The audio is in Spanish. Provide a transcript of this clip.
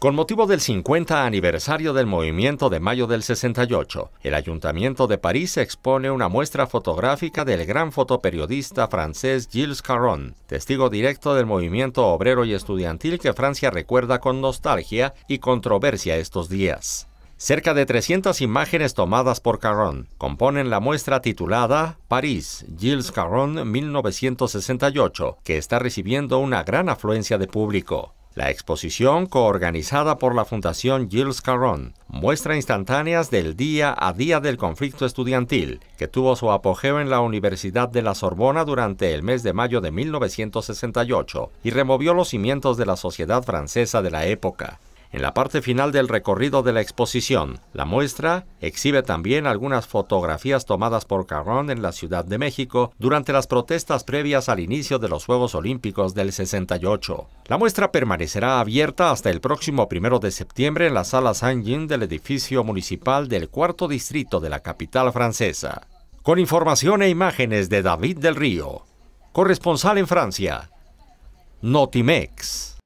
Con motivo del 50 aniversario del movimiento de mayo del 68, el Ayuntamiento de París expone una muestra fotográfica del gran fotoperiodista francés Gilles Caron, testigo directo del movimiento obrero y estudiantil que Francia recuerda con nostalgia y controversia estos días. Cerca de 300 imágenes tomadas por Caron componen la muestra titulada París, Gilles Caron 1968, que está recibiendo una gran afluencia de público. La exposición, coorganizada por la Fundación Gilles Caron, muestra instantáneas del día a día del conflicto estudiantil, que tuvo su apogeo en la Universidad de la Sorbona durante el mes de mayo de 1968 y removió los cimientos de la sociedad francesa de la época. En la parte final del recorrido de la exposición, la muestra exhibe también algunas fotografías tomadas por Caron en la Ciudad de México durante las protestas previas al inicio de los Juegos Olímpicos del 68. La muestra permanecerá abierta hasta el próximo primero de septiembre en la sala Saint-Jean del edificio municipal del cuarto distrito de la capital francesa. Con información e imágenes de David del Río, corresponsal en Francia, Notimex.